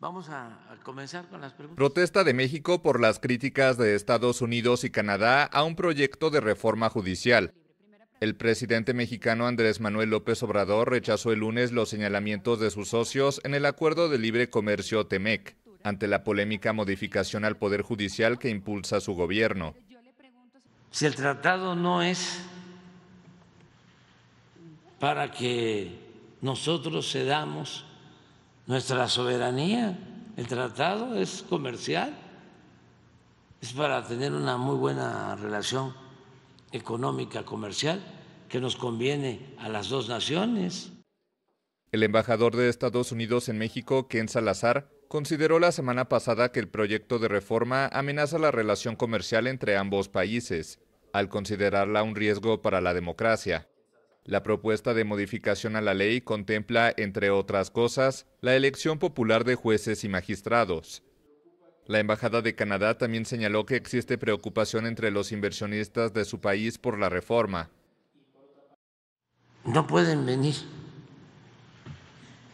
Vamos a, comenzar con las preguntas. Protesta de México por las críticas de Estados Unidos y Canadá a un proyecto de reforma judicial. El presidente mexicano Andrés Manuel López Obrador rechazó el lunes los señalamientos de sus socios en el acuerdo de libre comercio TEMEC, ante la polémica modificación al Poder Judicial que impulsa su gobierno. Si el tratado no es para que nosotros cedamos nuestra soberanía. El tratado es comercial, es para tener una muy buena relación económica, comercial, que nos conviene a las dos naciones. El embajador de Estados Unidos en México, Ken Salazar, consideró la semana pasada que el proyecto de reforma amenaza la relación comercial entre ambos países, al considerarla un riesgo para la democracia. La propuesta de modificación a la ley contempla, entre otras cosas, la elección popular de jueces y magistrados. La Embajada de Canadá también señaló que existe preocupación entre los inversionistas de su país por la reforma. No pueden venir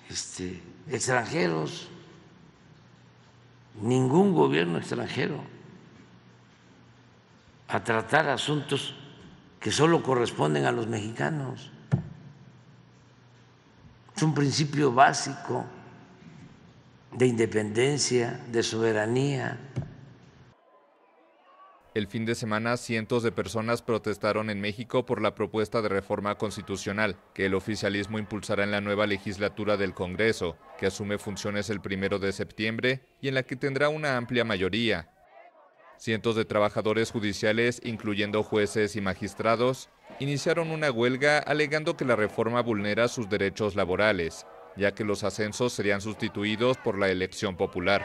este, extranjeros, ningún gobierno extranjero, a tratar asuntos que solo corresponden a los mexicanos. Es un principio básico de independencia, de soberanía. El fin de semana, cientos de personas protestaron en México por la propuesta de reforma constitucional que el oficialismo impulsará en la nueva legislatura del Congreso, que asume funciones el primero de septiembre y en la que tendrá una amplia mayoría. Cientos de trabajadores judiciales, incluyendo jueces y magistrados, iniciaron una huelga alegando que la reforma vulnera sus derechos laborales, ya que los ascensos serían sustituidos por la elección popular.